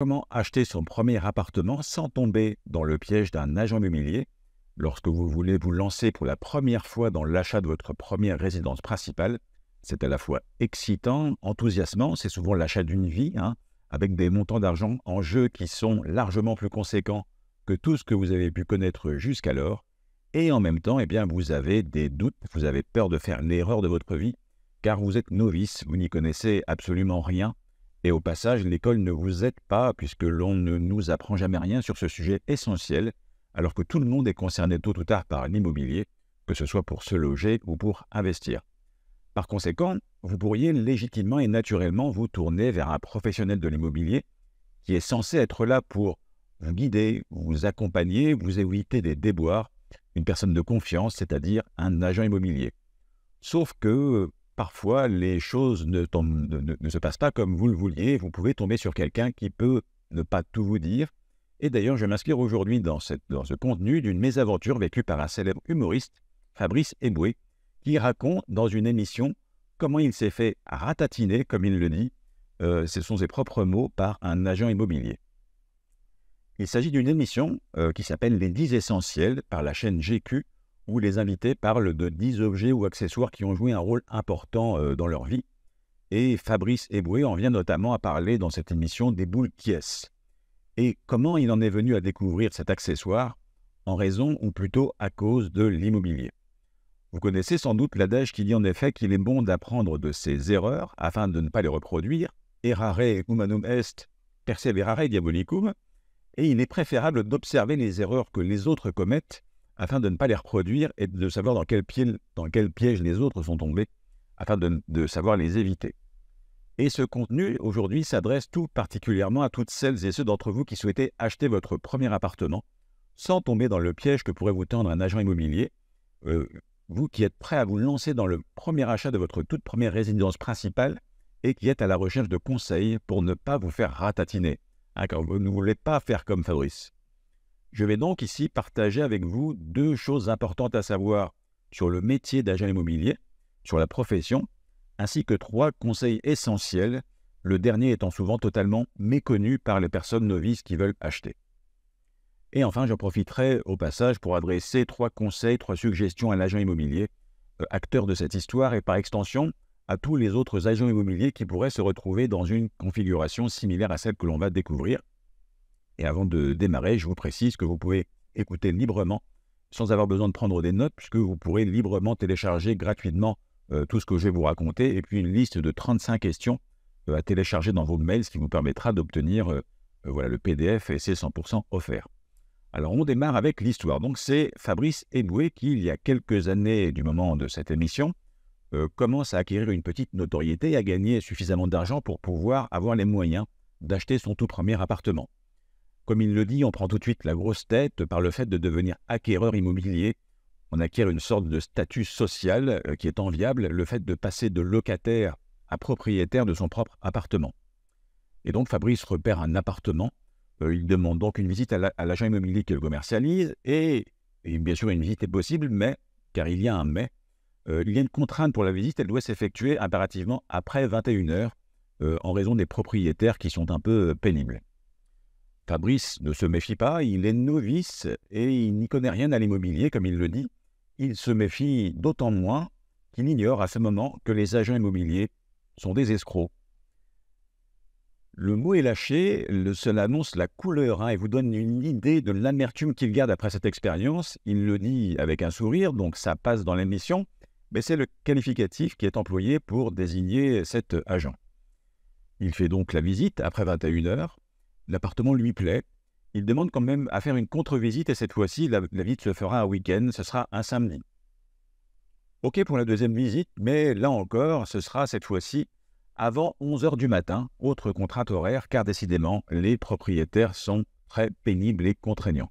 Comment acheter son premier appartement sans tomber dans le piège d'un agent immobilier Lorsque vous voulez vous lancer pour la première fois dans l'achat de votre première résidence principale, c'est à la fois excitant, enthousiasmant, c'est souvent l'achat d'une vie, hein, avec des montants d'argent en jeu qui sont largement plus conséquents que tout ce que vous avez pu connaître jusqu'alors, et en même temps, eh bien, vous avez des doutes, vous avez peur de faire l'erreur de votre vie, car vous êtes novice, vous n'y connaissez absolument rien et au passage, l'école ne vous aide pas puisque l'on ne nous apprend jamais rien sur ce sujet essentiel, alors que tout le monde est concerné tôt ou tard par l'immobilier, que ce soit pour se loger ou pour investir. Par conséquent, vous pourriez légitimement et naturellement vous tourner vers un professionnel de l'immobilier qui est censé être là pour vous guider, vous accompagner, vous éviter des déboires, une personne de confiance, c'est-à-dire un agent immobilier. Sauf que parfois les choses ne, se passent pas comme vous le vouliez. Vous pouvez tomber sur quelqu'un qui peut ne pas tout vous dire. Et d'ailleurs, je m'inspire aujourd'hui dans, ce contenu d'une mésaventure vécue par un célèbre humoriste, Fabrice Eboué, qui raconte dans une émission comment il s'est fait ratatiner, comme il le dit, euh, ce sont ses propres mots, par un agent immobilier. Il s'agit d'une émission euh, qui s'appelle Les 10 essentiels par la chaîne GQ, où les invités parlent de 10 objets ou accessoires qui ont joué un rôle important euh, dans leur vie. Et Fabrice Eboué en vient notamment à parler dans cette émission des boules Kies. Et comment il en est venu à découvrir cet accessoire En raison ou plutôt à cause de l'immobilier. Vous connaissez sans doute l'adage qui dit en effet qu'il est bon d'apprendre de ses erreurs afin de ne pas les reproduire. Errare humanum est, perseverare diabolicum. Et il est préférable d'observer les erreurs que les autres commettent afin de ne pas les reproduire et de savoir dans quel, piège, les autres sont tombés, afin de, savoir les éviter. Et ce contenu, aujourd'hui, s'adresse tout particulièrement à toutes celles et ceux d'entre vous qui souhaitez acheter votre premier appartement sans tomber dans le piège que pourrait vous tendre un agent immobilier, euh, vous qui êtes prêt à vous lancer dans le premier achat de votre toute première résidence principale et qui êtes à la recherche de conseils pour ne pas vous faire ratatiner. Hein, car vous ne voulez pas faire comme Fabrice. Je vais donc ici partager avec vous deux choses importantes à savoir sur le métier d'agent immobilier, sur la profession, ainsi que trois conseils essentiels, le dernier étant souvent totalement méconnu par les personnes novices qui veulent acheter. Et enfin, j'en profiterai au passage pour adresser trois conseils, trois suggestions à l'agent immobilier, euh, acteur de cette histoire et par extension à tous les autres agents immobiliers qui pourraient se retrouver dans une configuration similaire à celle que l'on va découvrir. Et avant de démarrer, je vous précise que vous pouvez écouter librement, sans avoir besoin de prendre des notes, puisque vous pourrez librement télécharger gratuitement euh, tout ce que je vais vous raconter, et puis une liste de 35 questions euh, à télécharger dans vos mails, ce qui vous permettra d'obtenir euh, voilà, le PDF et ses 100% offerts. Alors on démarre avec l'histoire. Donc c'est Fabrice Eboué qui, il y a quelques années du moment de cette émission, commence à acquérir une petite notoriété et à gagner suffisamment d'argent pour pouvoir avoir les moyens d'acheter son tout premier appartement. Comme il le dit, on prend tout de suite la grosse tête par le fait de devenir acquéreur immobilier. On acquiert une sorte de statut social euh, qui est enviable, le fait de passer de locataire à propriétaire de son propre appartement. Et donc Fabrice repère un appartement, euh, il demande donc une visite à l'agent immobilier qui le commercialise, et, bien sûr une visite est possible, mais, car il y a un mais, euh, il y a une contrainte pour la visite, elle doit s'effectuer impérativement après 21 heures, en raison des propriétaires qui sont un peu pénibles. Fabrice ne se méfie pas, il est novice et il n'y connaît rien à l'immobilier, comme il le dit. Il se méfie d'autant moins qu'il ignore à ce moment que les agents immobiliers sont des escrocs. Le mot est lâché, le, seul annonce la couleur hein, et vous donne une idée de l'amertume qu'il garde après cette expérience. Il le dit avec un sourire, donc ça passe dans l'émission, mais c'est le qualificatif qui est employé pour désigner cet agent. Il fait donc la visite après 21 heures l'appartement lui plaît. Il demande quand même à faire une contre-visite et cette fois-ci, la, visite se fera un week-end, ce sera un samedi. OK pour la deuxième visite, mais là encore, ce sera cette fois-ci avant 11h du matin, autre contrainte horaire, car décidément, les propriétaires sont très pénibles et contraignants.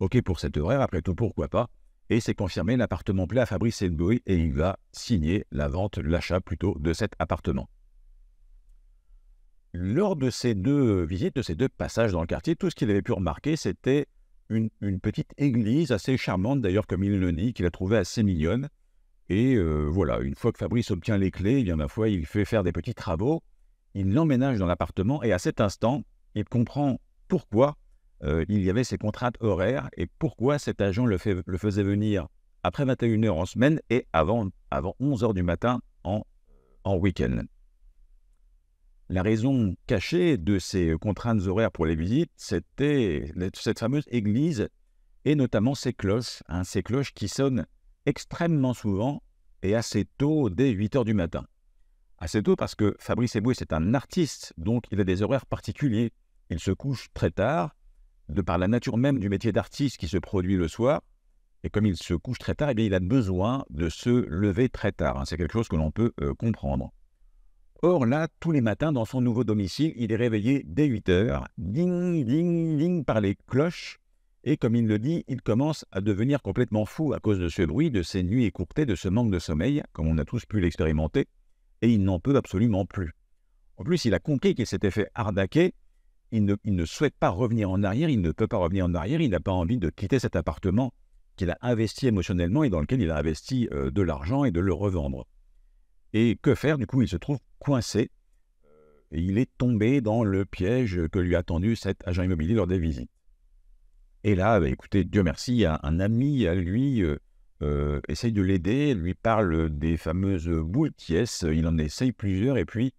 OK pour cet horaire, après tout, pourquoi pas Et c'est confirmé, l'appartement plaît à Fabrice Edboy et il va signer la vente, l'achat plutôt de cet appartement lors de ces deux visites, de ces deux passages dans le quartier, tout ce qu'il avait pu remarquer, c'était une, petite église assez charmante d'ailleurs, comme il le dit, qu'il a trouvée assez mignonne. Et euh, voilà, une fois que Fabrice obtient les clés, y eh bien ma fois il fait faire des petits travaux, il l'emménage dans l'appartement et à cet instant, il comprend pourquoi euh, il y avait ces contraintes horaires et pourquoi cet agent le, faisait venir après 21h en semaine et avant, avant 11h du matin en, en week-end. La raison cachée de ces euh, contraintes horaires pour les visites, c'était cette fameuse église et notamment ses cloches, hein, ces cloches qui sonnent extrêmement souvent et assez tôt, dès 8 heures du matin. Assez tôt parce que Fabrice Eboué, c'est un artiste, donc il a des horaires particuliers. Il se couche très tard, de par la nature même du métier d'artiste qui se produit le soir. Et comme il se couche très tard, eh bien, il a besoin de se lever très tard. Hein. C'est quelque chose que l'on peut euh, comprendre. Or là, tous les matins, dans son nouveau domicile, il est réveillé dès 8 heures, ding, ding, ding, par les cloches. Et comme il le dit, il commence à devenir complètement fou à cause de ce bruit, de ces nuits écourtées, de ce manque de sommeil, comme on a tous pu l'expérimenter, et il n'en peut absolument plus. En plus, il a compris qu'il s'était fait ardaquer, il ne, il ne, souhaite pas revenir en arrière, il ne peut pas revenir en arrière, il n'a pas envie de quitter cet appartement qu'il a investi émotionnellement et dans lequel il a investi euh, de l'argent et de le revendre. Et que faire Du coup, il se trouve coincé euh, et il est tombé dans le piège que lui a tendu cet agent immobilier lors des visites. Et là, bah, écoutez, Dieu merci, un, un ami à lui euh, euh, essaye de l'aider, lui parle des fameuses boules il en essaye plusieurs, et puis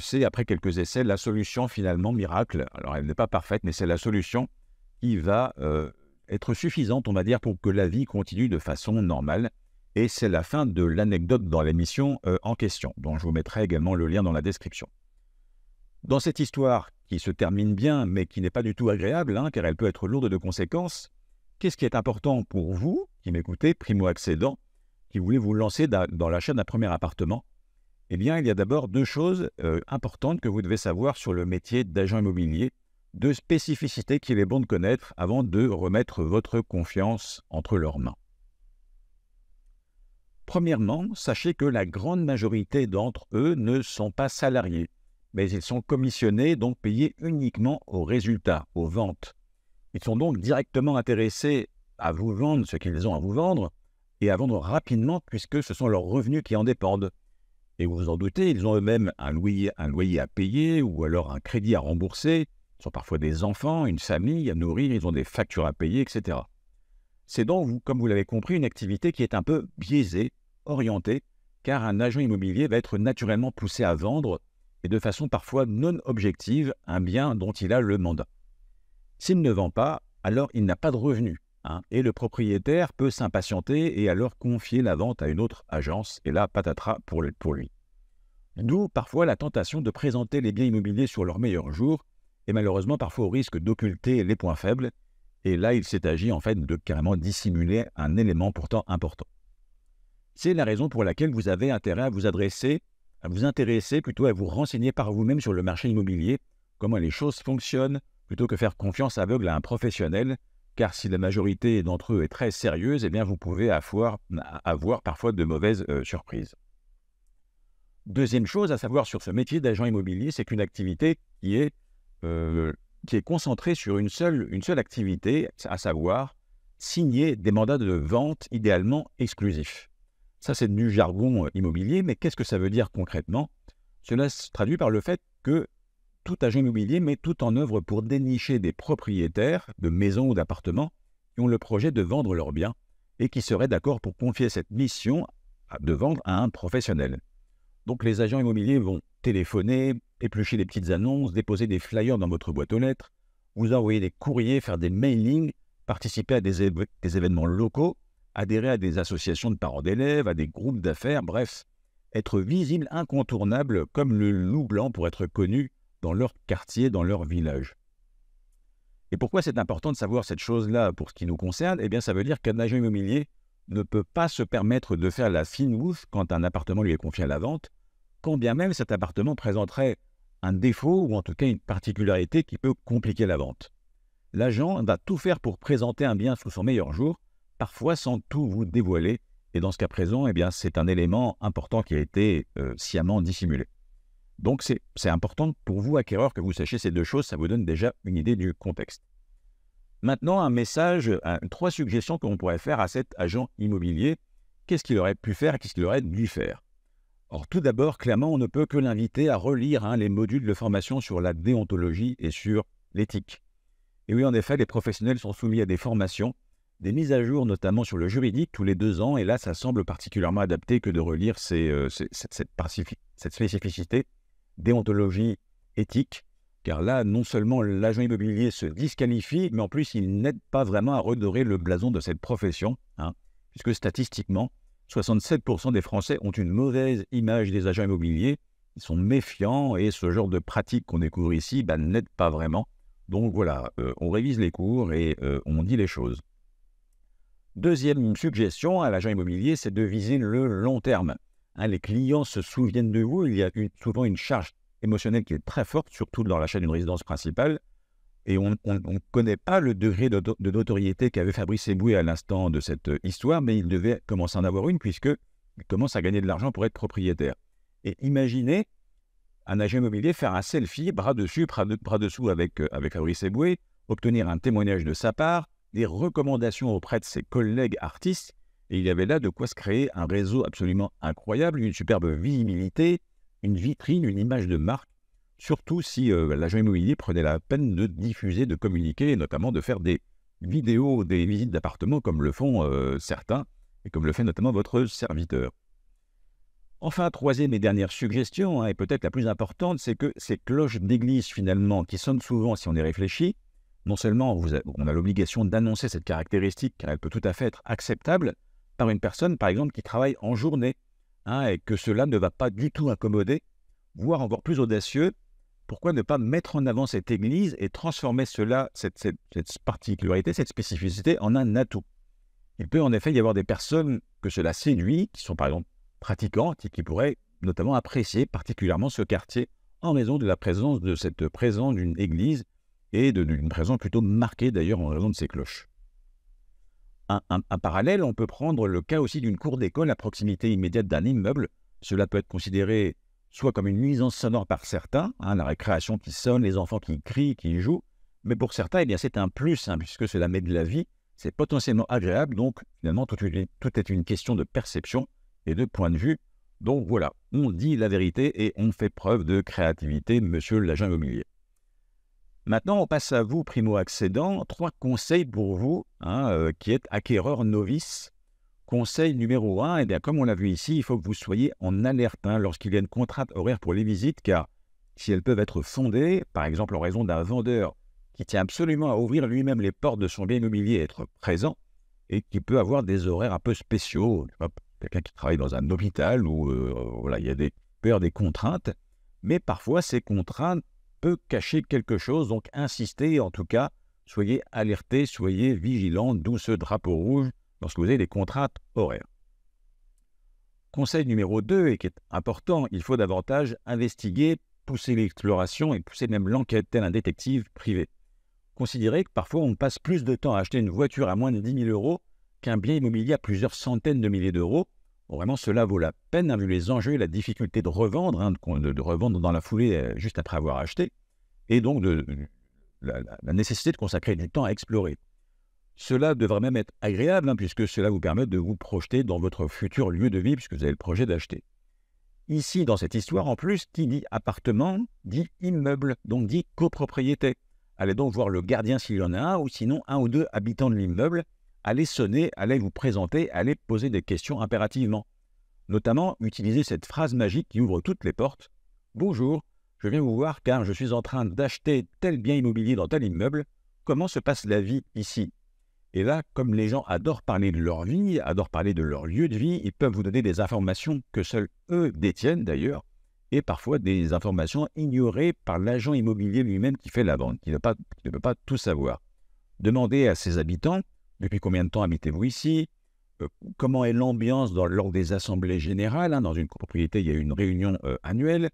c'est après quelques essais la solution finalement miracle. Alors elle n'est pas parfaite, mais c'est la solution qui va être suffisante, on va dire, pour que la vie continue de façon normale. Et c'est la fin de l'anecdote dans l'émission euh, en question, dont je vous mettrai également le lien dans la description. Dans cette histoire, qui se termine bien, mais qui n'est pas du tout agréable, hein, car elle peut être lourde de conséquences, qu'est-ce qui est important pour vous, qui m'écoutez, primo-accédant, qui voulez vous lancer dans l'achat d'un premier appartement Eh bien, il y a d'abord deux choses euh, importantes que vous devez savoir sur le métier d'agent immobilier, deux spécificités qu'il est bon de connaître avant de remettre votre confiance entre leurs mains. Premièrement, sachez que la grande majorité d'entre eux ne sont pas salariés, mais ils sont commissionnés, donc payés uniquement aux résultats, aux ventes. Ils sont donc directement intéressés à vous vendre ce qu'ils ont à vous vendre et à vendre rapidement puisque ce sont leurs revenus qui en dépendent. Et vous vous en doutez, ils ont eux-mêmes un loyer, à payer ou alors un crédit à rembourser. Ils sont parfois des enfants, une famille à nourrir, ils ont des factures à payer, etc. C'est donc, comme vous l'avez compris, une activité qui est un peu biaisée Orienté, car un agent immobilier va être naturellement poussé à vendre, et de façon parfois non objective, un bien dont il a le mandat. S'il ne vend pas, alors il n'a pas de revenus, hein, et le propriétaire peut s'impatienter et alors confier la vente à une autre agence, et là, patatras pour, pour lui. D'où parfois la tentation de présenter les biens immobiliers sur leur meilleur jour, et malheureusement parfois au risque d'occulter les points faibles, et là il s'est agi en fait de carrément dissimuler un élément pourtant important. C'est la raison pour laquelle vous avez intérêt à vous adresser, à vous intéresser, plutôt à vous renseigner par vous-même sur le marché immobilier, comment les choses fonctionnent, plutôt que faire confiance aveugle à un professionnel, car si la majorité d'entre eux est très sérieuse, eh bien vous pouvez avoir, parfois de mauvaises euh, surprises. Deuxième chose à savoir sur ce métier d'agent immobilier, c'est qu'une activité qui est, euh, concentrée sur une seule activité, à savoir signer des mandats de vente idéalement exclusifs. Ça, c'est du jargon euh, immobilier, mais qu'est-ce que ça veut dire concrètement Cela se traduit par le fait que tout agent immobilier met tout en œuvre pour dénicher des propriétaires de maisons ou d'appartements qui ont le projet de vendre leurs biens et qui seraient d'accord pour confier cette mission de vendre à un professionnel. Donc les agents immobiliers vont téléphoner, éplucher des petites annonces, déposer des flyers dans votre boîte aux lettres, vous envoyer des courriers, faire des mailings, participer à des, des événements locaux adhérer à des associations de parents d'élèves, à des groupes d'affaires, bref, être visible, incontournable, comme le loup blanc pour être connu dans leur quartier, dans leur village. Et pourquoi c'est important de savoir cette chose-là pour ce qui nous concerne Eh bien, ça veut dire qu'un agent immobilier ne peut pas se permettre de faire la fine bouffe quand un appartement lui est confié à la vente, quand bien même cet appartement présenterait un défaut ou en tout cas une particularité qui peut compliquer la vente. L'agent va tout faire pour présenter un bien sous son meilleur jour, parfois sans tout vous dévoiler. Et dans ce cas présent, eh bien, c'est un élément important qui a été euh, sciemment dissimulé. Donc c'est important pour vous, acquéreur, que vous sachiez ces deux choses, ça vous donne déjà une idée du contexte. Maintenant, un message, trois suggestions l'on pourrait faire à cet agent immobilier. Qu'est-ce qu'il aurait pu faire et qu'est-ce qu'il aurait dû faire Or, tout d'abord, clairement, on ne peut que l'inviter à relire hein, les modules de formation sur la déontologie et sur l'éthique. Et oui, en effet, les professionnels sont soumis à des formations des mises à jour, notamment sur le juridique, tous les deux ans. Et là, ça semble particulièrement adapté que de relire euh, cette, spécificité déontologie éthique. Car là, non seulement l'agent immobilier se disqualifie, mais en plus, il n'aide pas vraiment à redorer le blason de cette profession, hein, puisque statistiquement, 67% des Français ont une mauvaise image des agents immobiliers. Ils sont méfiants et ce genre de pratique qu'on découvre ici ben, n'aide pas vraiment. Donc voilà, euh, on révise les cours et euh, on dit les choses. Deuxième suggestion à l'agent immobilier, c'est de viser le long terme. Hein, les clients se souviennent de vous, il y a souvent une charge émotionnelle qui est très forte, surtout dans l'achat d'une résidence principale. Et on ne connaît pas le degré de, notoriété qu'avait Fabrice Eboué à l'instant de cette euh, histoire, mais il devait commencer à en avoir une puisque il commence à gagner de l'argent pour être propriétaire. Et imaginez un agent immobilier faire un selfie bras dessus, bras, dessous avec, euh, avec Fabrice Eboué, obtenir un témoignage de sa part, des recommandations auprès de ses collègues artistes, et il y avait là de quoi se créer un réseau absolument incroyable, une superbe visibilité, une vitrine, une image de marque, surtout si euh, l'agent immobilier prenait la peine de diffuser, de communiquer, et notamment de faire des vidéos des visites d'appartements comme le font euh, certains, et comme le fait notamment votre serviteur. Enfin, troisième et dernière suggestion, hein, et peut-être la plus importante, c'est que ces cloches d'église finalement, qui sonnent souvent si on y réfléchit, non seulement on a l'obligation d'annoncer cette caractéristique, car elle peut tout à fait être acceptable par une personne, par exemple, qui travaille en journée, hein, et que cela ne va pas du tout incommoder, voire encore plus audacieux, pourquoi ne pas mettre en avant cette église et transformer cela, cette, cette particularité, cette spécificité, en un atout Il peut en effet y avoir des personnes que cela séduit, qui sont par exemple pratiquantes et qui pourraient notamment apprécier particulièrement ce quartier en raison de la présence de cette présence d'une église et d'une présence plutôt marquée d'ailleurs en raison de ces cloches. Un, parallèle, on peut prendre le cas aussi d'une cour d'école à proximité immédiate d'un immeuble. Cela peut être considéré soit comme une nuisance sonore par certains, hein, la récréation qui sonne, les enfants qui crient, qui jouent, mais pour certains, eh c'est un plus, hein, puisque cela met de la vie, c'est potentiellement agréable, donc finalement tout, tout est une question de perception et de point de vue. Donc voilà, on dit la vérité et on fait preuve de créativité, monsieur l'agent immobilier. Maintenant, on passe à vous, primo-accédant. Trois conseils pour vous, hein, euh, qui êtes acquéreur novice. Conseil numéro un, eh bien, comme on l'a vu ici, il faut que vous soyez en alerte hein, lorsqu'il y a une contrainte horaire pour les visites, car si elles peuvent être fondées, par exemple en raison d'un vendeur qui tient absolument à ouvrir lui-même les portes de son bien immobilier et être présent, et qui peut avoir des horaires un peu spéciaux, quelqu'un qui travaille dans un hôpital où euh, voilà, il y a des peurs, des contraintes, mais parfois ces contraintes peut cacher quelque chose, donc insistez en tout cas, soyez alertés, soyez vigilants, d'où ce drapeau rouge lorsque vous avez des contraintes horaires. Conseil numéro 2, et qui est important, il faut davantage investiguer, pousser l'exploration et pousser même l'enquête tel un détective privé. Considérez que parfois on passe plus de temps à acheter une voiture à moins de 10 000 euros qu'un bien immobilier à plusieurs centaines de milliers d'euros, Vraiment, cela vaut la peine, hein, vu les enjeux et la difficulté de revendre, hein, de, revendre dans la foulée euh, juste après avoir acheté, et donc la, nécessité de consacrer du temps à explorer. Cela devrait même être agréable, hein, puisque cela vous permet de vous projeter dans votre futur lieu de vie, puisque vous avez le projet d'acheter. Ici, dans cette histoire, en plus, qui dit appartement, dit immeuble, donc dit copropriété. Allez donc voir le gardien s'il y en a un, ou sinon un ou deux habitants de l'immeuble, allez sonner, allez vous présenter, allez poser des questions impérativement. Notamment, utilisez cette phrase magique qui ouvre toutes les portes. Bonjour, je viens vous voir car je suis en train d'acheter tel bien immobilier dans tel immeuble. Comment se passe la vie ici Et là, comme les gens adorent parler de leur vie, adorent parler de leur lieu de vie, ils peuvent vous donner des informations que seuls eux détiennent d'ailleurs, et parfois des informations ignorées par l'agent immobilier lui-même qui fait la vente, qui ne, ne peut pas tout savoir. Demandez à ses habitants depuis combien de temps habitez-vous ici euh, Comment est l'ambiance lors des assemblées générales hein Dans une propriété, il y a une réunion euh, annuelle.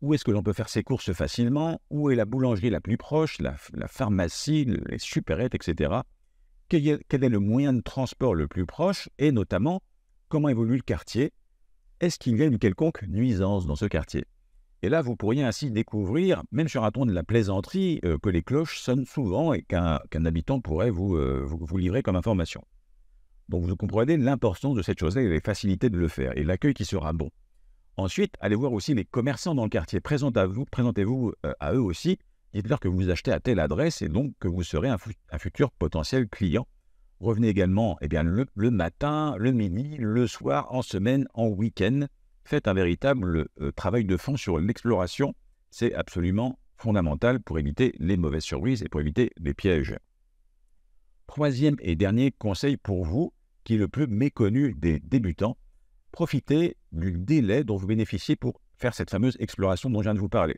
Où est-ce que l'on peut faire ses courses facilement Où est la boulangerie la plus proche, la, pharmacie, les supérettes, etc. quel est le moyen de transport le plus proche Et notamment, comment évolue le quartier Est-ce qu'il y a une quelconque nuisance dans ce quartier et là, vous pourriez ainsi découvrir, même sur un ton de la plaisanterie, euh, que les cloches sonnent souvent et qu'un habitant pourrait euh, vous, livrer comme information. Donc vous comprenez l'importance de cette chose-là et les facilités de le faire et l'accueil qui sera bon. Ensuite, allez voir aussi les commerçants dans le quartier. Présentez-vous présentez euh, à eux aussi. Dites-leur que vous achetez à telle adresse et donc que vous serez un, futur potentiel client. Revenez également eh bien, le matin, le midi, le soir, en semaine, en week-end faites un véritable euh, travail de fond sur l'exploration. C'est absolument fondamental pour éviter les mauvaises surprises et pour éviter les pièges. Troisième et dernier conseil pour vous, qui est le plus méconnu des débutants, profitez du délai dont vous bénéficiez pour faire cette fameuse exploration dont je viens de vous parler.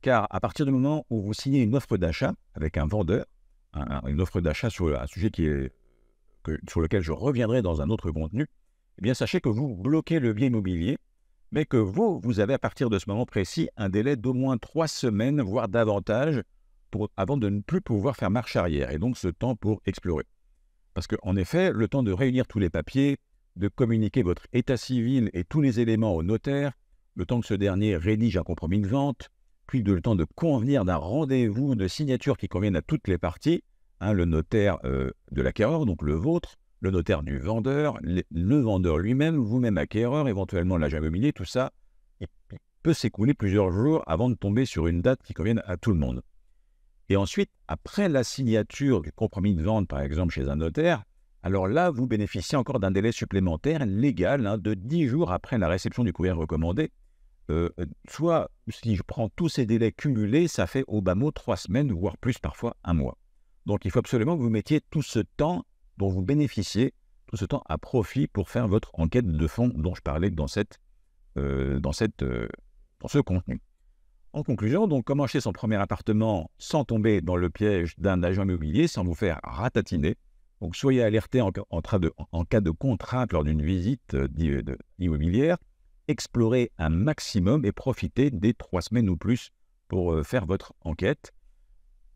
Car à partir du moment où vous signez une offre d'achat avec un vendeur, une offre d'achat sur un sujet qui est, sur lequel je reviendrai dans un autre contenu, eh bien sachez que vous bloquez le bien immobilier mais que vous, vous avez à partir de ce moment précis un délai d'au moins trois semaines, voire davantage, avant de ne plus pouvoir faire marche arrière, et donc ce temps pour explorer. Parce qu'en effet, le temps de réunir tous les papiers, de communiquer votre état civil et tous les éléments au notaire, le temps que ce dernier rédige un compromis de vente, puis le temps de convenir d'un rendez-vous de signature qui convienne à toutes les parties, hein, le notaire euh, de l'acquéreur, donc le vôtre, le notaire du vendeur, le vendeur lui-même, vous-même acquéreur, éventuellement l'agent immobilier, tout ça, peut s'écouler plusieurs jours avant de tomber sur une date qui convienne à tout le monde. Et ensuite, après la signature du compromis de vente, par exemple, chez un notaire, alors là, vous bénéficiez encore d'un délai supplémentaire légal hein, de 10 jours après la réception du courrier recommandé. Euh, euh, soit, si je prends tous ces délais cumulés, ça fait au bas mot 3 semaines, voire plus parfois un mois. Donc il faut absolument que vous mettiez tout ce temps dont vous bénéficiez tout ce temps à profit pour faire votre enquête de fond dont je parlais dans, cette, euh, dans, cette, euh, ce contenu. En conclusion, donc, comment acheter son premier appartement sans tomber dans le piège d'un agent immobilier, sans vous faire ratatiner Donc, soyez alerté en, cas de contrainte lors d'une visite euh, immobilière, explorez un maximum et profitez des trois semaines ou plus pour faire votre enquête.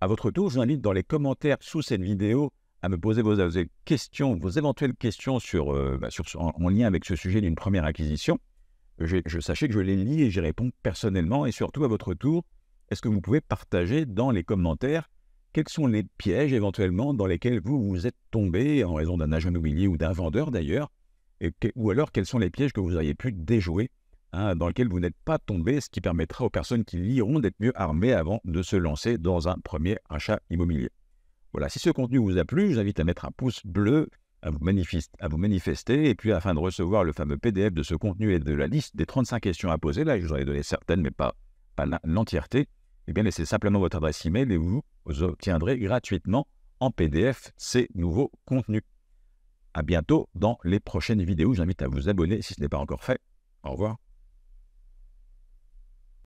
À votre tour, je vous invite dans les commentaires sous cette vidéo à me poser vos, questions, vos éventuelles questions sur, euh, bah, en, lien avec ce sujet d'une première acquisition, je, je, sachez que je les lis et j'y réponds personnellement et surtout à votre tour, est-ce que vous pouvez partager dans les commentaires quels sont les pièges éventuellement dans lesquels vous vous êtes tombé en raison d'un agent immobilier ou d'un vendeur d'ailleurs, ou alors quels sont les pièges que vous auriez pu déjouer hein, dans lesquels vous n'êtes pas tombé, ce qui permettra aux personnes qui liront d'être mieux armées avant de se lancer dans un premier achat immobilier. Voilà, si ce contenu vous a plu, je vous invite à mettre un pouce bleu, à vous, manifester, et puis afin de recevoir le fameux PDF de ce contenu et de la liste des 35 questions à poser, là je vous en ai donné certaines, mais pas, l'entièreté, eh bien laissez simplement votre adresse email et vous obtiendrez gratuitement en PDF ces nouveaux contenus. À bientôt dans les prochaines vidéos. J'invite à vous abonner si ce n'est pas encore fait. Au revoir.